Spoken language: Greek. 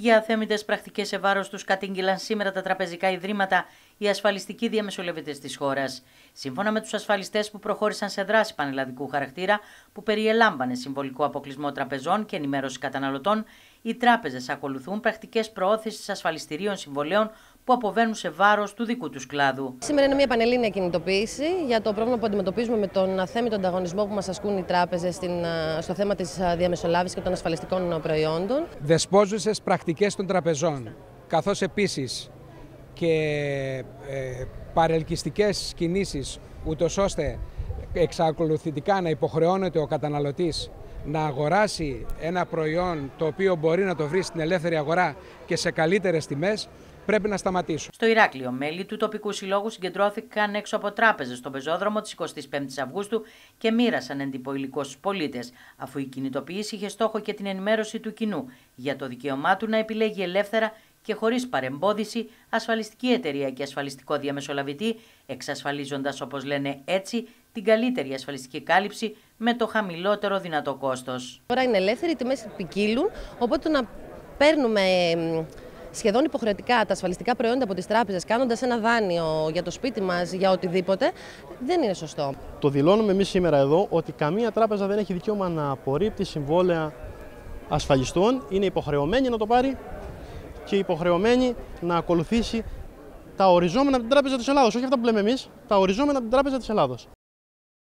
για θέμητε πρακτικές σε βάρος τους κατήγγυλαν σήμερα τα τραπεζικά ιδρύματα οι ασφαλιστικοί διαμεσολαβητές της χώρας. Σύμφωνα με τους ασφαλιστές που προχώρησαν σε δράση πανελλαδικού χαρακτήρα, που περιελάμβανε συμβολικό αποκλεισμό τραπεζών και ενημέρωση καταναλωτών, οι τράπεζες ακολουθούν πρακτικές προώθησης ασφαλιστηρίων συμβολέων που αποβαίνουν σε βάρος του δικού τους κλάδου. Σήμερα είναι μια πανελλήνια κινητοποίηση για το πρόβλημα που αντιμετωπίζουμε με τον αθέμητο ανταγωνισμό που μας ασκούν οι τράπεζες στο θέμα της διαμεσολάβησης και των ασφαλιστικών προϊόντων. Δεσπόζουσες πρακτικές των τραπεζών, καθώς επίσης και ε, παρελκυστικές κινήσεις, κινήσεις ώστε εξακολουθητικά να υποχρεώνεται ο καταναλωτής να αγοράσει ένα προϊόν το οποίο μπορεί να το βρει στην ελεύθερη αγορά και σε καλύτερες τιμές πρέπει να σταματήσουν. Στο Ηράκλειο, μέλη του τοπικού συλλόγου συγκεντρώθηκαν έξω από τράπεζες στον πεζόδρομο της 25η Αυγούστου και μοίρασαν εντυπωλικό στους πολίτες, αφού η κινητοποίηση είχε στόχο και την ενημέρωση του κοινού για το δικαίωμά του να επιλέγει ελεύθερα και χωρίς παρεμπόδιση ασφαλιστική εταιρεία και ασφαλιστικό διαμεσολαβητή, εξασφαλίζοντας όπως λένε έτσι την καλύτερη ασφαλιστική κάλυψη με το χαμηλότερο δυνατό κόστος. Τώρα είναι ελεύθερη, οι τιμές ποικίλουν, οπότε να παίρνουμε σχεδόν υποχρεωτικά τα ασφαλιστικά προϊόντα από τις τράπεζες, κάνοντας ένα δάνειο για το σπίτι μας, για οτιδήποτε, δεν είναι σωστό. Το δηλώνουμε εμείς σήμερα εδώ ότι καμία τράπεζα δεν έχει δικαίωμα να απορρίπτει συμβόλαια ασφαλιστών. Είναι υποχρεωμένη να το πάρει και υποχρεωμένη να ακολουθήσει τα οριζόμενα από την Τράπεζα της Ελλάδος. Όχι αυτά που λέμε εμείς, τα οριζόμενα από την Τράπεζα της Ελλάδος.